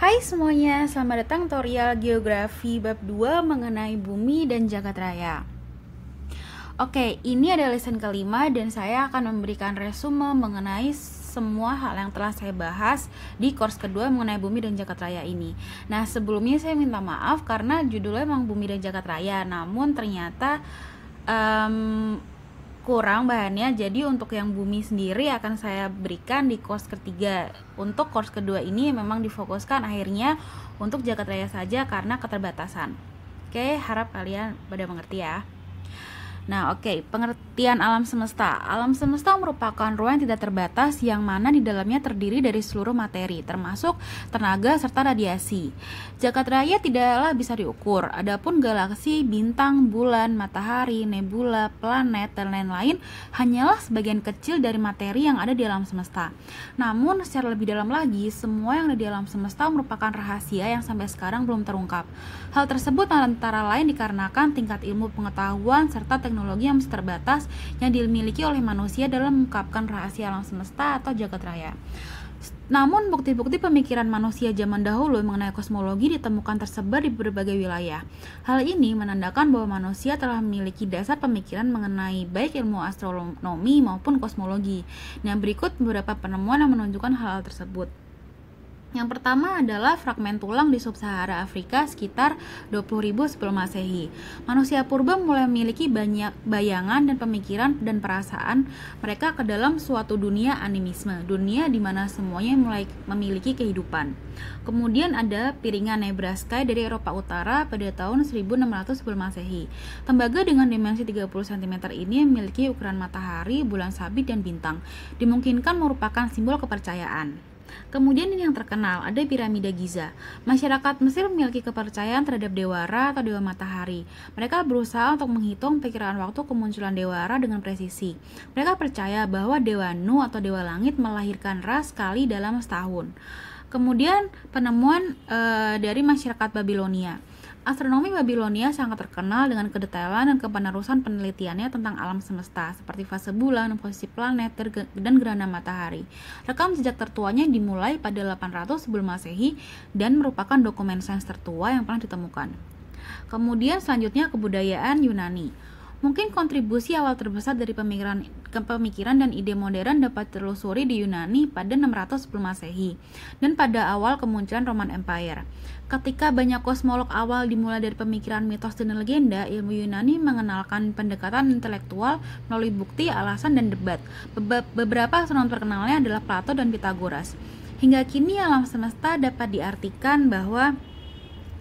Hai semuanya, selamat datang tutorial geografi bab 2 mengenai bumi dan jagat raya. Oke, ini adalah lesson kelima dan saya akan memberikan resume mengenai semua hal yang telah saya bahas di course kedua mengenai bumi dan jagat raya ini. Nah, sebelumnya saya minta maaf karena judulnya memang bumi dan jagat raya, namun ternyata um, kurang bahannya jadi untuk yang bumi sendiri akan saya berikan di course ketiga untuk course kedua ini memang difokuskan akhirnya untuk jagat raya saja karena keterbatasan oke harap kalian pada mengerti ya Nah, oke, okay, pengertian alam semesta. Alam semesta merupakan ruang yang tidak terbatas yang mana di dalamnya terdiri dari seluruh materi, termasuk tenaga serta radiasi. Jagat raya tidaklah bisa diukur. Adapun galaksi, bintang, bulan, matahari, nebula, planet, dan lain-lain hanyalah sebagian kecil dari materi yang ada di alam semesta. Namun, secara lebih dalam lagi, semua yang ada di alam semesta merupakan rahasia yang sampai sekarang belum terungkap. Hal tersebut antara lain dikarenakan tingkat ilmu pengetahuan serta teknologi teknologi yang terbatas yang dimiliki oleh manusia dalam mengungkapkan rahasia alam semesta atau jagat raya. Namun, bukti-bukti pemikiran manusia zaman dahulu mengenai kosmologi ditemukan tersebar di berbagai wilayah. Hal ini menandakan bahwa manusia telah memiliki dasar pemikiran mengenai baik ilmu astronomi maupun kosmologi. Dan berikut beberapa penemuan yang menunjukkan hal, -hal tersebut. Yang pertama adalah fragmen tulang di sub-Sahara Afrika sekitar 20.000 sebelum Masehi. Manusia purba mulai memiliki banyak bayangan dan pemikiran dan perasaan mereka ke dalam suatu dunia animisme, dunia di mana semuanya mulai memiliki kehidupan. Kemudian ada piringan Nebraska dari Eropa Utara pada tahun 1600 sebelum Masehi. Tembaga dengan dimensi 30 cm ini memiliki ukuran matahari, bulan sabit, dan bintang. Dimungkinkan merupakan simbol kepercayaan. Kemudian ini yang terkenal, ada piramida Giza. Masyarakat Mesir memiliki kepercayaan terhadap dewara atau dewa matahari. Mereka berusaha untuk menghitung perkiraan waktu kemunculan dewara dengan presisi. Mereka percaya bahwa dewa Nu atau dewa langit melahirkan ras sekali dalam setahun. Kemudian penemuan e, dari masyarakat Babilonia. Astronomi Babilonia sangat terkenal dengan kedetailan dan kepenerusan penelitiannya tentang alam semesta, seperti fase bulan, posisi planet, dan gerhana matahari. Rekam jejak tertuanya dimulai pada 800 sebelum masehi dan merupakan dokumen sains tertua yang pernah ditemukan. Kemudian selanjutnya kebudayaan Yunani. Mungkin kontribusi awal terbesar dari pemikiran pemikiran dan ide modern dapat terlusuri di Yunani pada 600 sebelum Masehi dan pada awal kemunculan Roman Empire. Ketika banyak kosmolog awal dimulai dari pemikiran mitos dan legenda, ilmu Yunani mengenalkan pendekatan intelektual melalui bukti, alasan, dan debat. Be beberapa astronom terkenalnya adalah Plato dan Pitagoras. Hingga kini alam semesta dapat diartikan bahwa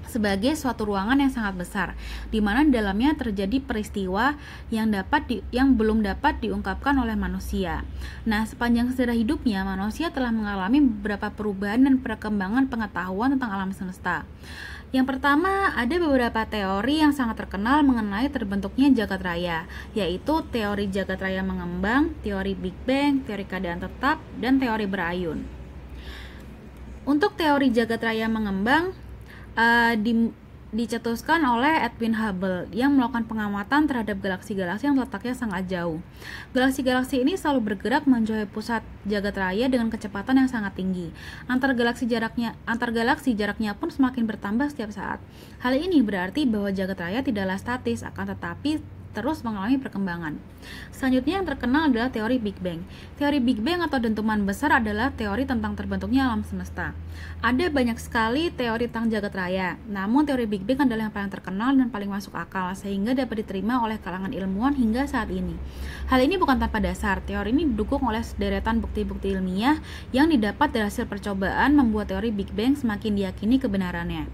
sebagai suatu ruangan yang sangat besar, di mana dalamnya terjadi peristiwa yang dapat di, yang belum dapat diungkapkan oleh manusia. Nah, sepanjang sejarah hidupnya, manusia telah mengalami beberapa perubahan dan perkembangan pengetahuan tentang alam semesta. Yang pertama, ada beberapa teori yang sangat terkenal mengenai terbentuknya jagat raya, yaitu teori jagat raya mengembang, teori Big Bang, teori keadaan tetap, dan teori berayun. Untuk teori jagat raya mengembang, uh, di, dicetuskan oleh Edwin Hubble yang melakukan pengamatan terhadap galaksi-galaksi yang letaknya sangat jauh. Galaksi-galaksi ini selalu bergerak menjauhi pusat jagat raya dengan kecepatan yang sangat tinggi. Antar galaksi jaraknya antar galaksi jaraknya pun semakin bertambah setiap saat. Hal ini berarti bahwa jagat raya tidaklah statis akan tetapi terus mengalami perkembangan. Selanjutnya yang terkenal adalah teori Big Bang. Teori Big Bang atau dentuman besar adalah teori tentang terbentuknya alam semesta. Ada banyak sekali teori tentang jagat raya, namun teori Big Bang adalah yang paling terkenal dan paling masuk akal sehingga dapat diterima oleh kalangan ilmuwan hingga saat ini. Hal ini bukan tanpa dasar, teori ini didukung oleh sederetan bukti-bukti ilmiah yang didapat dari hasil percobaan membuat teori Big Bang semakin diyakini kebenarannya.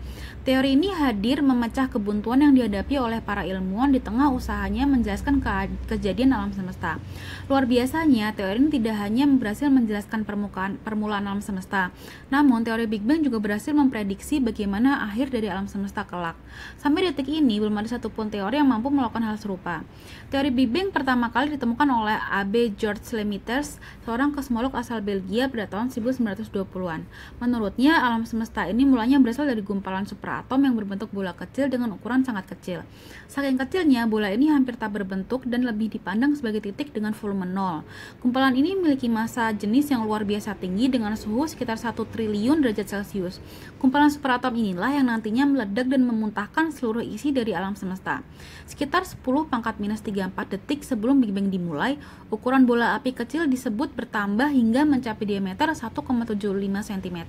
Teori ini hadir memecah kebuntuan yang dihadapi oleh para ilmuwan di tengah usaha hanya menjelaskan ke kejadian alam semesta. Luar biasanya, teori ini tidak hanya berhasil menjelaskan permukaan permulaan alam semesta, namun teori Big Bang juga berhasil memprediksi bagaimana akhir dari alam semesta kelak. Sampai detik ini, belum ada satupun teori yang mampu melakukan hal serupa. Teori Big Bang pertama kali ditemukan oleh AB George Lemaitre, seorang kosmolog asal Belgia pada tahun 1920-an. Menurutnya, alam semesta ini mulanya berasal dari gumpalan superatom yang berbentuk bola kecil dengan ukuran sangat kecil. Saking kecilnya, bola ini hampir tak berbentuk dan lebih dipandang sebagai titik dengan volume nol. Kumpulan ini memiliki massa jenis yang luar biasa tinggi dengan suhu sekitar 1 triliun derajat Celcius. Kumpulan superatom inilah yang nantinya meledak dan memuntahkan seluruh isi dari alam semesta. Sekitar 10 pangkat minus 34 detik sebelum Big Bang dimulai, ukuran bola api kecil disebut bertambah hingga mencapai diameter 1,75 cm.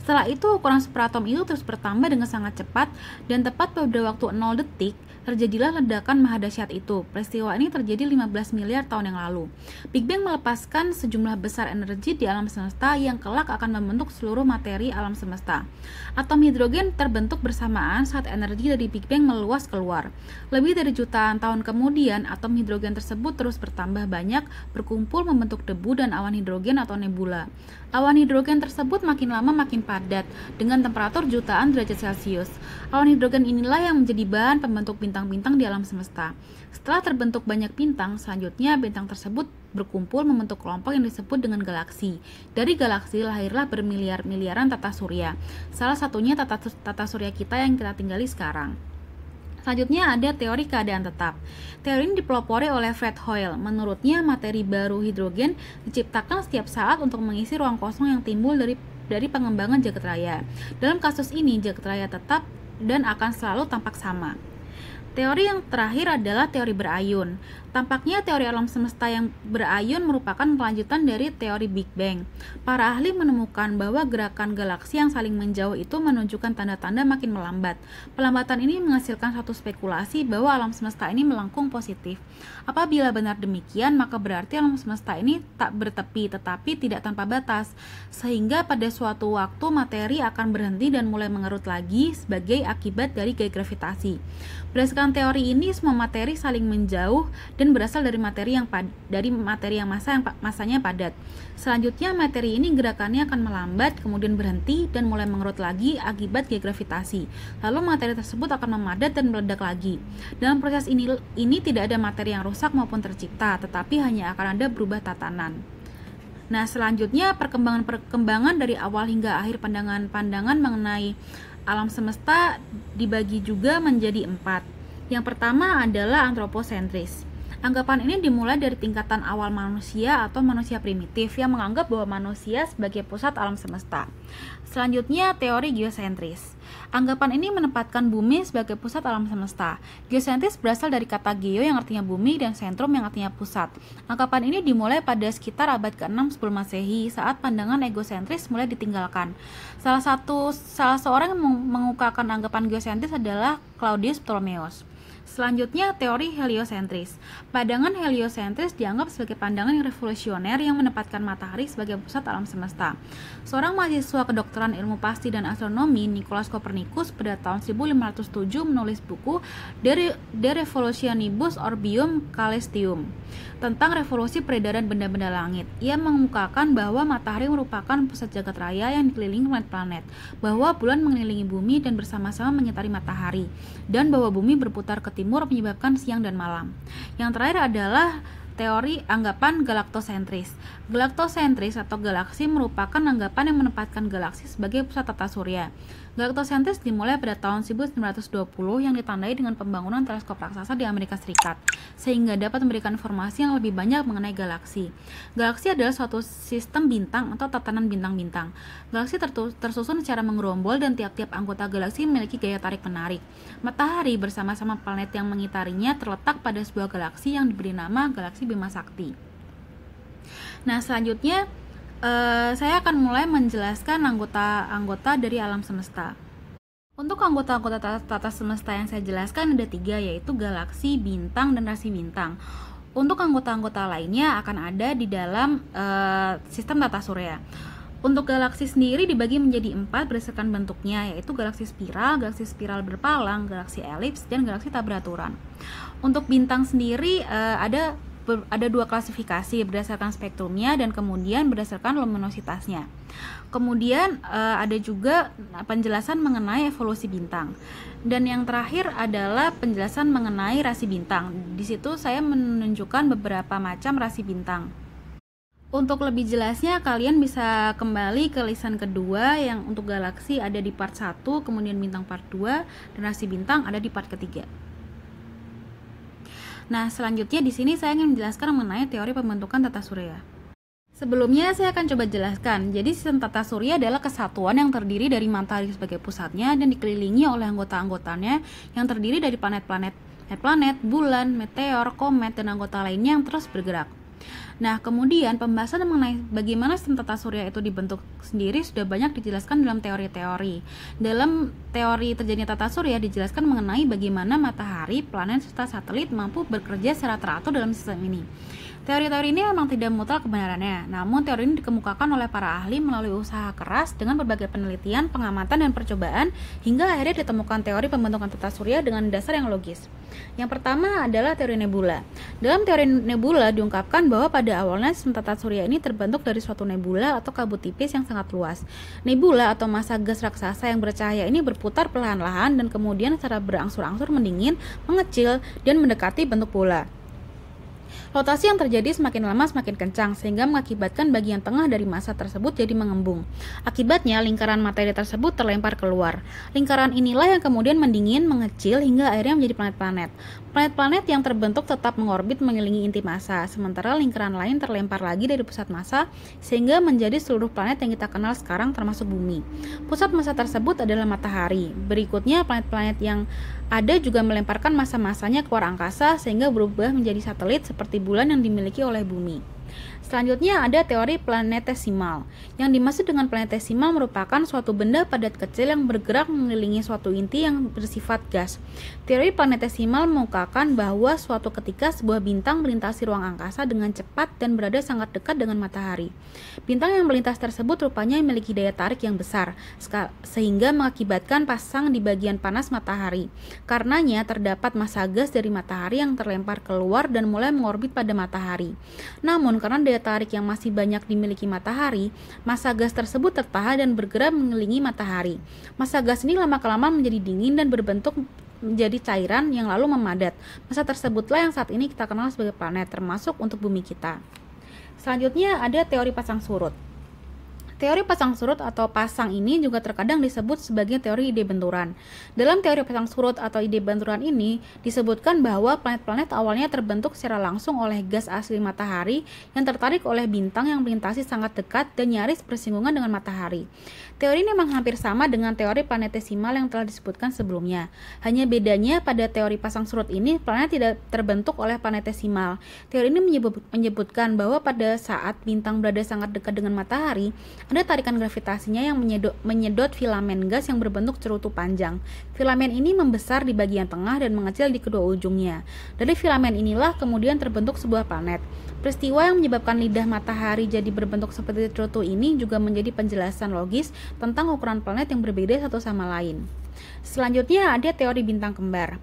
Setelah itu, ukuran superatom itu terus bertambah dengan sangat cepat dan tepat pada waktu 0 detik terjadilah ledakan mahadasyat dahsyat itu. Peristiwa ini terjadi 15 miliar tahun yang lalu. Big Bang melepaskan sejumlah besar energi di alam semesta yang kelak akan membentuk seluruh materi alam semesta. Atom hidrogen terbentuk bersamaan saat energi dari Big Bang meluas keluar. Lebih dari jutaan tahun kemudian, atom hidrogen tersebut terus bertambah banyak, berkumpul membentuk debu dan awan hidrogen atau nebula. Awan hidrogen tersebut makin lama makin padat dengan temperatur jutaan derajat Celcius. Awan hidrogen inilah yang menjadi bahan pembentuk bintang-bintang di alam semesta. Setelah terbentuk banyak bintang, selanjutnya bintang tersebut berkumpul membentuk kelompok yang disebut dengan galaksi. Dari galaksi lahirlah bermiliar-miliaran tata surya. Salah satunya tata, tata surya kita yang kita tinggali sekarang. Selanjutnya ada teori keadaan tetap. Teori ini dipelopori oleh Fred Hoyle. Menurutnya materi baru hidrogen diciptakan setiap saat untuk mengisi ruang kosong yang timbul dari dari pengembangan jagat raya. Dalam kasus ini jagat raya tetap dan akan selalu tampak sama. Teori yang terakhir adalah teori berayun. Tampaknya teori alam semesta yang berayun merupakan kelanjutan dari teori Big Bang. Para ahli menemukan bahwa gerakan galaksi yang saling menjauh itu menunjukkan tanda-tanda makin melambat. Pelambatan ini menghasilkan satu spekulasi bahwa alam semesta ini melengkung positif. Apabila benar demikian, maka berarti alam semesta ini tak bertepi tetapi tidak tanpa batas, sehingga pada suatu waktu materi akan berhenti dan mulai mengerut lagi sebagai akibat dari gaya gravitasi. Berdasarkan teori ini, semua materi saling menjauh dan dan berasal dari materi yang pad dari materi yang massa yang masanya padat. Selanjutnya materi ini gerakannya akan melambat, kemudian berhenti dan mulai mengerut lagi akibat gravitasi. Lalu materi tersebut akan memadat dan meledak lagi. Dalam proses ini ini tidak ada materi yang rusak maupun tercipta, tetapi hanya akan ada berubah tatanan. Nah, selanjutnya perkembangan-perkembangan dari awal hingga akhir pandangan-pandangan mengenai alam semesta dibagi juga menjadi empat. Yang pertama adalah antroposentris. Anggapan ini dimulai dari tingkatan awal manusia atau manusia primitif yang menganggap bahwa manusia sebagai pusat alam semesta. Selanjutnya, teori geosentris. Anggapan ini menempatkan bumi sebagai pusat alam semesta. Geosentris berasal dari kata geo yang artinya bumi dan sentrum yang artinya pusat. Anggapan ini dimulai pada sekitar abad ke-6 sebelum masehi saat pandangan egosentris mulai ditinggalkan. Salah satu salah seorang yang mengukakan anggapan geosentris adalah Claudius Ptolemeus. Selanjutnya, teori heliosentris. Pandangan heliosentris dianggap sebagai pandangan yang revolusioner yang menempatkan matahari sebagai pusat alam semesta. Seorang mahasiswa kedokteran ilmu pasti dan astronomi, Nicholas Copernicus, pada tahun 1507 menulis buku De, Revolutionibus Orbium Calestium tentang revolusi peredaran benda-benda langit. Ia mengemukakan bahwa matahari merupakan pusat jagat raya yang dikelilingi planet-planet, bahwa bulan mengelilingi bumi dan bersama-sama menyetari matahari, dan bahwa bumi berputar ke Timur menyebabkan siang dan malam. Yang terakhir adalah teori anggapan galaktosentris. Galaktosentris atau galaksi merupakan anggapan yang menempatkan galaksi sebagai pusat tata surya. Galaktosentris dimulai pada tahun 1920 yang ditandai dengan pembangunan teleskop raksasa di Amerika Serikat, sehingga dapat memberikan informasi yang lebih banyak mengenai galaksi. Galaksi adalah suatu sistem bintang atau tatanan bintang-bintang. Galaksi tersusun secara menggerombol dan tiap-tiap anggota galaksi memiliki gaya tarik menarik. Matahari bersama-sama planet yang mengitarinya terletak pada sebuah galaksi yang diberi nama galaksi Bima Sakti. Nah, selanjutnya eh, saya akan mulai menjelaskan anggota-anggota dari alam semesta. Untuk anggota-anggota tata, tata semesta yang saya jelaskan ada tiga, yaitu galaksi, bintang, dan rasi bintang. Untuk anggota-anggota lainnya akan ada di dalam eh, sistem tata surya. Untuk galaksi sendiri dibagi menjadi empat berdasarkan bentuknya, yaitu galaksi spiral, galaksi spiral berpalang, galaksi elips, dan galaksi tabraturan. Untuk bintang sendiri eh, ada ada dua klasifikasi berdasarkan spektrumnya dan kemudian berdasarkan luminositasnya. Kemudian uh, ada juga penjelasan mengenai evolusi bintang. Dan yang terakhir adalah penjelasan mengenai rasi bintang. Di situ saya menunjukkan beberapa macam rasi bintang. Untuk lebih jelasnya kalian bisa kembali ke lisan kedua yang untuk galaksi ada di part 1, kemudian bintang part 2 dan rasi bintang ada di part ketiga. Nah, selanjutnya di sini saya ingin menjelaskan mengenai teori pembentukan tata surya. Sebelumnya saya akan coba jelaskan. Jadi sistem tata surya adalah kesatuan yang terdiri dari matahari sebagai pusatnya dan dikelilingi oleh anggota-anggotanya yang terdiri dari planet-planet, eh, planet, bulan, meteor, komet, dan anggota lainnya yang terus bergerak. Nah, kemudian pembahasan mengenai bagaimana sistem tata surya itu dibentuk sendiri sudah banyak dijelaskan dalam teori-teori. Dalam teori terjadinya tata surya dijelaskan mengenai bagaimana matahari, planet serta satelit mampu bekerja secara teratur dalam sistem ini. Teori-teori ini memang tidak mutlak kebenarannya, namun teori ini dikemukakan oleh para ahli melalui usaha keras dengan berbagai penelitian, pengamatan, dan percobaan hingga akhirnya ditemukan teori pembentukan tata surya dengan dasar yang logis. Yang pertama adalah teori nebula. Dalam teori nebula diungkapkan bahwa pada awalnya sistem tata surya ini terbentuk dari suatu nebula atau kabut tipis yang sangat luas. Nebula atau massa gas raksasa yang bercahaya ini berputar perlahan-lahan dan kemudian secara berangsur-angsur mendingin, mengecil, dan mendekati bentuk bola. Rotasi yang terjadi semakin lama semakin kencang sehingga mengakibatkan bagian tengah dari massa tersebut jadi mengembung. Akibatnya lingkaran materi tersebut terlempar keluar. Lingkaran inilah yang kemudian mendingin, mengecil hingga akhirnya menjadi planet-planet. Planet-planet yang terbentuk tetap mengorbit mengelilingi inti massa, sementara lingkaran lain terlempar lagi dari pusat massa sehingga menjadi seluruh planet yang kita kenal sekarang termasuk bumi. Pusat massa tersebut adalah matahari. Berikutnya planet-planet yang ada juga melemparkan massa masanya ke luar angkasa sehingga berubah menjadi satelit seperti bulan yang dimiliki oleh bumi. Selanjutnya ada teori planetesimal. Yang dimaksud dengan planetesimal merupakan suatu benda padat kecil yang bergerak mengelilingi suatu inti yang bersifat gas. Teori planetesimal mengungkapkan bahwa suatu ketika sebuah bintang melintasi ruang angkasa dengan cepat dan berada sangat dekat dengan matahari. Bintang yang melintas tersebut rupanya memiliki daya tarik yang besar, sehingga mengakibatkan pasang di bagian panas matahari. Karenanya terdapat massa gas dari matahari yang terlempar keluar dan mulai mengorbit pada matahari. Namun karena daya tarik yang masih banyak dimiliki matahari, massa gas tersebut tertahan dan bergerak mengelilingi matahari. Massa gas ini lama-kelamaan menjadi dingin dan berbentuk menjadi cairan yang lalu memadat. Massa tersebutlah yang saat ini kita kenal sebagai planet, termasuk untuk bumi kita. Selanjutnya ada teori pasang surut. Teori pasang surut atau pasang ini juga terkadang disebut sebagai teori ide benturan. Dalam teori pasang surut atau ide benturan ini disebutkan bahwa planet-planet awalnya terbentuk secara langsung oleh gas asli matahari yang tertarik oleh bintang yang melintasi sangat dekat dan nyaris bersinggungan dengan matahari. Teori ini memang hampir sama dengan teori planetesimal yang telah disebutkan sebelumnya. Hanya bedanya pada teori pasang surut ini planet tidak terbentuk oleh planetesimal. Teori ini menyebut, menyebutkan bahwa pada saat bintang berada sangat dekat dengan matahari, ada tarikan gravitasinya yang menyedot, menyedot filamen gas yang berbentuk cerutu panjang. Filamen ini membesar di bagian tengah dan mengecil di kedua ujungnya. Dari filamen inilah kemudian terbentuk sebuah planet. Peristiwa yang menyebabkan lidah matahari jadi berbentuk seperti cerutu ini juga menjadi penjelasan logis tentang ukuran planet yang berbeda satu sama lain. Selanjutnya ada teori bintang kembar.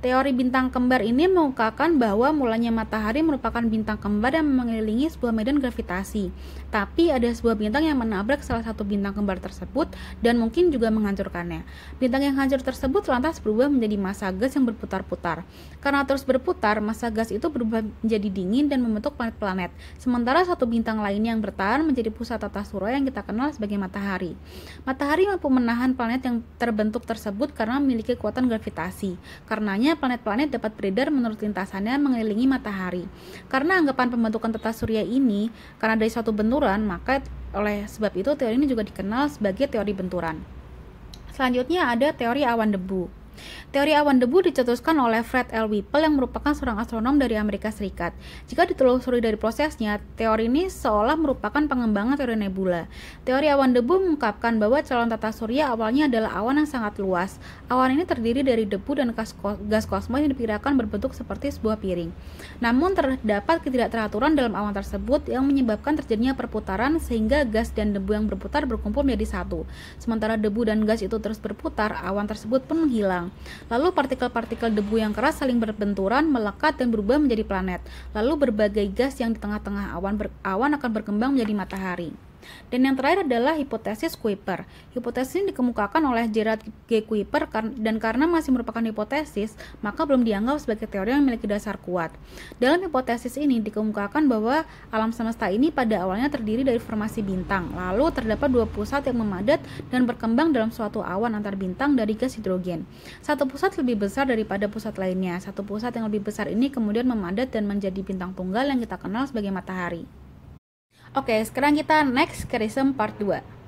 Teori bintang kembar ini mengungkapkan bahwa mulanya matahari merupakan bintang kembar yang mengelilingi sebuah medan gravitasi. Tapi ada sebuah bintang yang menabrak salah satu bintang kembar tersebut dan mungkin juga menghancurkannya. Bintang yang hancur tersebut lantas berubah menjadi massa gas yang berputar-putar. Karena terus berputar, massa gas itu berubah menjadi dingin dan membentuk planet-planet. Sementara satu bintang lainnya yang bertahan menjadi pusat tata surya yang kita kenal sebagai matahari. Matahari mampu menahan planet yang terbentuk tersebut karena memiliki kekuatan gravitasi. Karenanya Biasanya planet-planet dapat beredar menurut lintasannya mengelilingi matahari. Karena anggapan pembentukan tata surya ini karena dari suatu benturan, maka oleh sebab itu teori ini juga dikenal sebagai teori benturan. Selanjutnya ada teori awan debu. Teori awan debu dicetuskan oleh Fred L. Whipple yang merupakan seorang astronom dari Amerika Serikat. Jika ditelusuri dari prosesnya, teori ini seolah merupakan pengembangan teori nebula. Teori awan debu mengungkapkan bahwa calon tata surya awalnya adalah awan yang sangat luas. Awan ini terdiri dari debu dan gas, kosmos yang diperkirakan berbentuk seperti sebuah piring. Namun terdapat ketidakteraturan dalam awan tersebut yang menyebabkan terjadinya perputaran sehingga gas dan debu yang berputar berkumpul menjadi satu. Sementara debu dan gas itu terus berputar, awan tersebut pun menghilang. Lalu partikel-partikel debu yang keras saling berbenturan, melekat dan berubah menjadi planet. Lalu berbagai gas yang di tengah-tengah awan awan akan berkembang menjadi matahari. Dan yang terakhir adalah hipotesis Kuiper. Hipotesis ini dikemukakan oleh Gerard G. Kuiper dan karena masih merupakan hipotesis, maka belum dianggap sebagai teori yang memiliki dasar kuat. Dalam hipotesis ini dikemukakan bahwa alam semesta ini pada awalnya terdiri dari formasi bintang, lalu terdapat dua pusat yang memadat dan berkembang dalam suatu awan antar bintang dari gas hidrogen. Satu pusat lebih besar daripada pusat lainnya. Satu pusat yang lebih besar ini kemudian memadat dan menjadi bintang tunggal yang kita kenal sebagai matahari. Oke, sekarang kita next ke part 2.